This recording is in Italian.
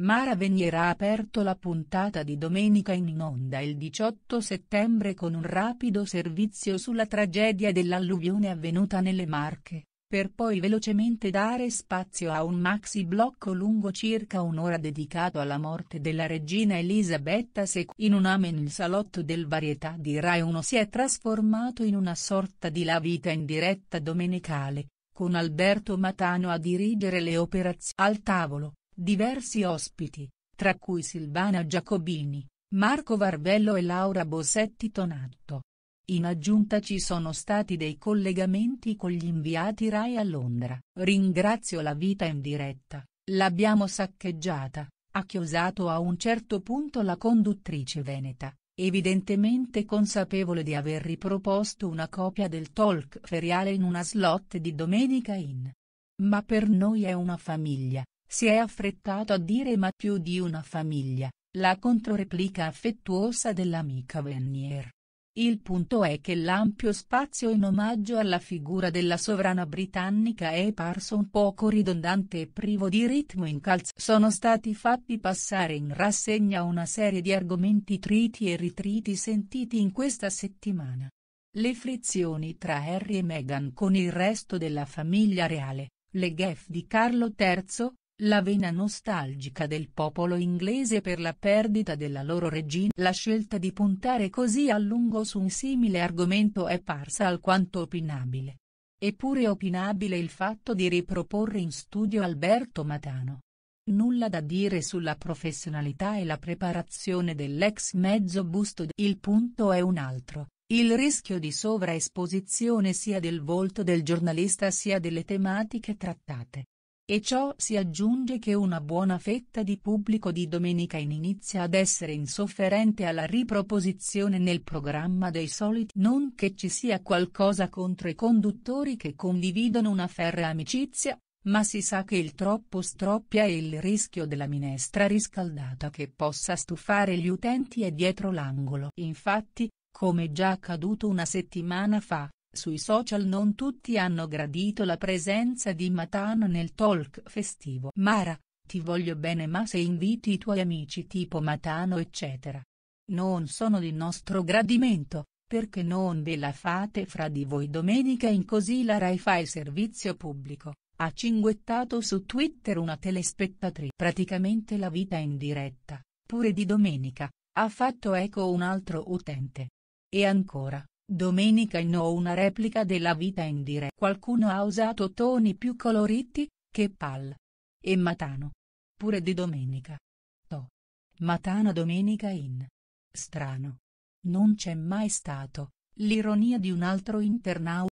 Mara Veniera ha aperto la puntata di domenica in onda il 18 settembre con un rapido servizio sulla tragedia dell'alluvione avvenuta nelle Marche, per poi velocemente dare spazio a un maxi blocco lungo circa un'ora dedicato alla morte della regina Elisabetta II. In un amen il salotto del varietà di Rai 1 si è trasformato in una sorta di la vita in diretta domenicale, con Alberto Matano a dirigere le operazioni. Al tavolo Diversi ospiti, tra cui Silvana Giacobini, Marco Varvello e Laura Bosetti Tonatto. In aggiunta ci sono stati dei collegamenti con gli inviati Rai a Londra. Ringrazio la vita in diretta, l'abbiamo saccheggiata, ha chiosato a un certo punto la conduttrice veneta, evidentemente consapevole di aver riproposto una copia del talk feriale in una slot di Domenica In. Ma per noi è una famiglia, si è affrettato a dire ma più di una famiglia, la controreplica affettuosa dell'amica Venier. Il punto è che l'ampio spazio in omaggio alla figura della sovrana britannica è parso un poco ridondante e privo di ritmo in calz. Sono stati fatti passare in rassegna una serie di argomenti triti e ritriti sentiti in questa settimana. Le frizioni tra Harry e Meghan con il resto della famiglia reale, le gaffe di Carlo III, la vena nostalgica del popolo inglese per la perdita della loro regina. La scelta di puntare così a lungo su un simile argomento è parsa alquanto opinabile. Eppure opinabile il fatto di riproporre in studio Alberto Matano. Nulla da dire sulla professionalità e la preparazione dell'ex mezzo busto. Il punto è un altro. Il rischio di sovraesposizione sia del volto del giornalista sia delle tematiche trattate. E ciò si aggiunge che una buona fetta di pubblico di domenica inizia ad essere insofferente alla riproposizione nel programma dei soliti. Non che ci sia qualcosa contro i conduttori che condividono una ferrea amicizia, ma si sa che il troppo stroppia e il rischio della minestra riscaldata che possa stufare gli utenti è dietro l'angolo. Infatti, come già accaduto una settimana fa, sui social non tutti hanno gradito la presenza di Matano nel talk festivo. Mara, ti voglio bene ma se inviti i tuoi amici tipo Matano eccetera. Non sono di nostro gradimento, perché non ve la fate fra di voi domenica in così la Rai fa il servizio pubblico, ha cinguettato su Twitter una telespettatrice. Praticamente la vita in diretta, pure di domenica, ha fatto eco un altro utente. E ancora, Domenica in ho una replica della vita in dire. Qualcuno ha usato toni più coloriti, che Pal. E Matano. Pure di domenica. To. Matano domenica in. Strano. Non c'è mai stato, l'ironia di un altro internauta.